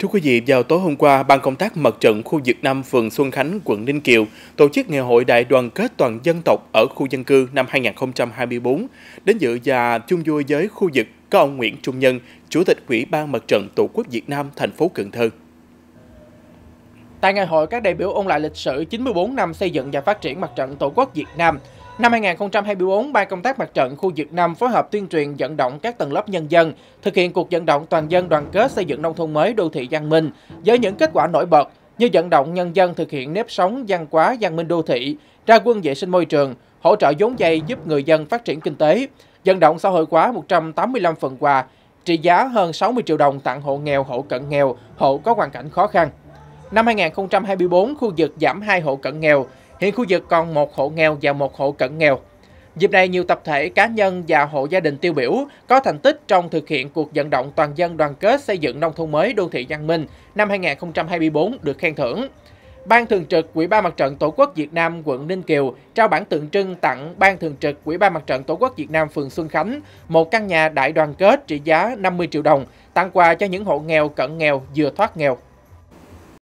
Thưa quý vị, vào tối hôm qua, Ban công tác Mặt trận khu vực Nam phường Xuân Khánh, quận Ninh Kiều tổ chức ngày hội đại đoàn kết toàn dân tộc ở khu dân cư năm 2024. Đến dự và chung vui với khu vực có ông Nguyễn Trung Nhân, Chủ tịch Ủy ban Mặt trận Tổ quốc Việt Nam thành phố Cần Thơ. Tại ngày hội, các đại biểu ôn lại lịch sử 94 năm xây dựng và phát triển mặt trận Tổ quốc Việt Nam – Năm 2024, Ban công tác mặt trận khu vực Nam phối hợp tuyên truyền vận động các tầng lớp nhân dân thực hiện cuộc vận động toàn dân đoàn kết xây dựng nông thôn mới đô thị văn minh với những kết quả nổi bật như vận động nhân dân thực hiện nếp sống văn hóa văn minh đô thị, ra quân vệ sinh môi trường, hỗ trợ vốn vay giúp người dân phát triển kinh tế, vận động xã hội hóa 185 phần quà trị giá hơn 60 triệu đồng tặng hộ nghèo, hộ cận nghèo, hộ có hoàn cảnh khó khăn. Năm 2024, khu vực giảm 2 hộ cận nghèo, Hiện khu vực còn một hộ nghèo và một hộ cận nghèo. Dịp này, nhiều tập thể, cá nhân và hộ gia đình tiêu biểu có thành tích trong thực hiện cuộc vận động toàn dân đoàn kết xây dựng nông thôn mới đô thị văn minh năm 2024 được khen thưởng. Ban Thường trực Ủy ban Mặt trận Tổ quốc Việt Nam quận Ninh Kiều trao bản tượng trưng tặng Ban Thường trực Ủy ban Mặt trận Tổ quốc Việt Nam phường Xuân Khánh một căn nhà đại đoàn kết trị giá 50 triệu đồng tặng quà cho những hộ nghèo cận nghèo vừa thoát nghèo.